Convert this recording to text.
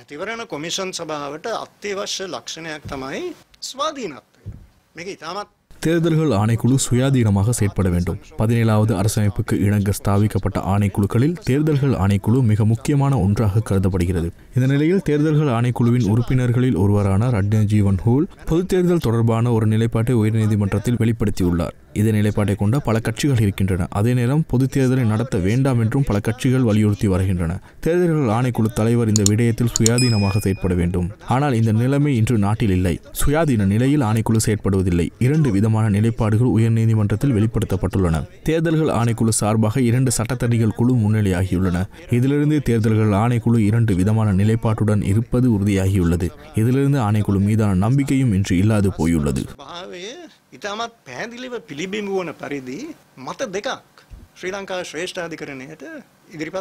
මැතිවරණ කොමිෂන් සභාවට අත්‍යවශ්‍ය ලක්ෂණයක් තමයි ස්වාධීනත්වය. මේක ඉතාමත් தேர்தல்கள் ஆணைக்குழு சுயாதீனமாக செயற்பட வேண்டும் பதினேழாவது அரசமைப்புக்கு இணங்க ஸ்தாபிக்கப்பட்ட ஆணைக்குழுக்களில் தேர்தல்கள் ஆணைக்குழு மிக முக்கியமான ஒன்றாக கருதப்படுகிறது இந்த நிலையில் தேர்தல்கள் ஆணைக்குழுவின் உறுப்பினர்களில் ஒருவரான ரட்ன ஜீவன் ஹூல் பொது தேர்தல் தொடர்பான ஒரு நிலைப்பாட்டை உயர்நீதிமன்றத்தில் வெளிப்படுத்தியுள்ளார் இதே நிலைப்பாட்டை கொண்ட பல கட்சிகள் இருக்கின்றன அதே நேரம் பொது தேர்தலை நடத்த வேண்டாம் என்றும் பல கட்சிகள் வலியுறுத்தி வருகின்றன தேர்தல்கள் ஆணைக்குழு தலைவர் இந்த விடயத்தில் சுயாதீனமாக செயற்பட வேண்டும் ஆனால் இந்த நிலைமை இன்று நாட்டில் இல்லை சுயாதீன நிலையில் ஆணைக்குழு செயற்படுவதில்லை இரண்டு விதமான நிலைப்பாடுகள் உயர்நீதிமன்றத்தில் வெளிப்படுத்தப்பட்டுள்ளன தேர்தல்கள் ஆணைக்குழு சார்பாக இரண்டு சட்டத்தடிகள் குழு முன்னிலையாகியுள்ளன இதிலிருந்து தேர்தல்கள் ஆணைக்குழு இரண்டு விதமான நிலைப்பாட்டுடன் இருப்பது உறுதியாகியுள்ளது இதிலிருந்து ஆணைக்குழு மீதான நம்பிக்கையும் இன்று இல்லாது போயுள்ளது ලිබිඹු වන පරිදි මත දෙකක් ශ්‍රී ලංකා ශ්‍රේෂ්ඨාධිකරණයට ඉදිරිපත්